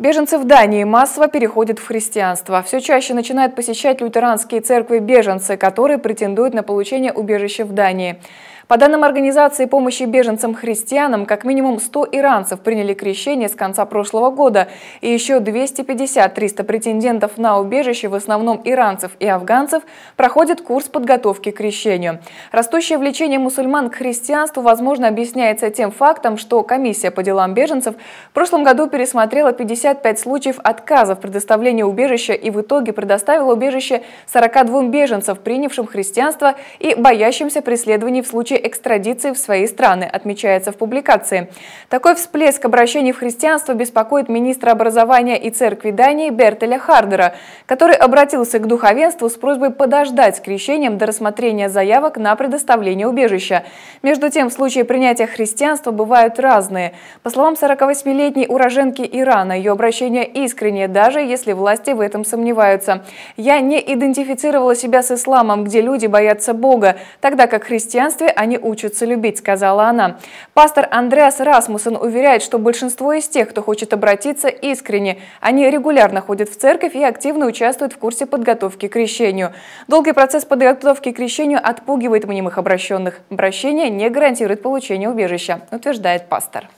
Беженцы в Дании массово переходят в христианство. Все чаще начинают посещать лютеранские церкви беженцы, которые претендуют на получение убежища в Дании. По данным Организации помощи беженцам-христианам, как минимум 100 иранцев приняли крещение с конца прошлого года, и еще 250-300 претендентов на убежище, в основном иранцев и афганцев, проходит курс подготовки к крещению. Растущее влечение мусульман к христианству, возможно, объясняется тем фактом, что комиссия по делам беженцев в прошлом году пересмотрела 55 случаев отказов в предоставлении убежища и в итоге предоставила убежище 42 беженцев, принявшим христианство и боящимся преследований в случае экстрадиции в свои страны, отмечается в публикации. Такой всплеск обращений в христианство беспокоит министра образования и церкви Дании Бертеля Хардера, который обратился к духовенству с просьбой подождать с крещением до рассмотрения заявок на предоставление убежища. Между тем, случаи принятия христианства бывают разные. По словам 48-летней уроженки Ирана, ее обращение искреннее, даже если власти в этом сомневаются. «Я не идентифицировала себя с исламом, где люди боятся Бога, тогда как в христианстве они они учатся любить», — сказала она. Пастор Андреас Расмуссен уверяет, что большинство из тех, кто хочет обратиться, искренне. Они регулярно ходят в церковь и активно участвуют в курсе подготовки к крещению. Долгий процесс подготовки к крещению отпугивает мнимых обращенных. Обращение не гарантирует получение убежища, утверждает пастор.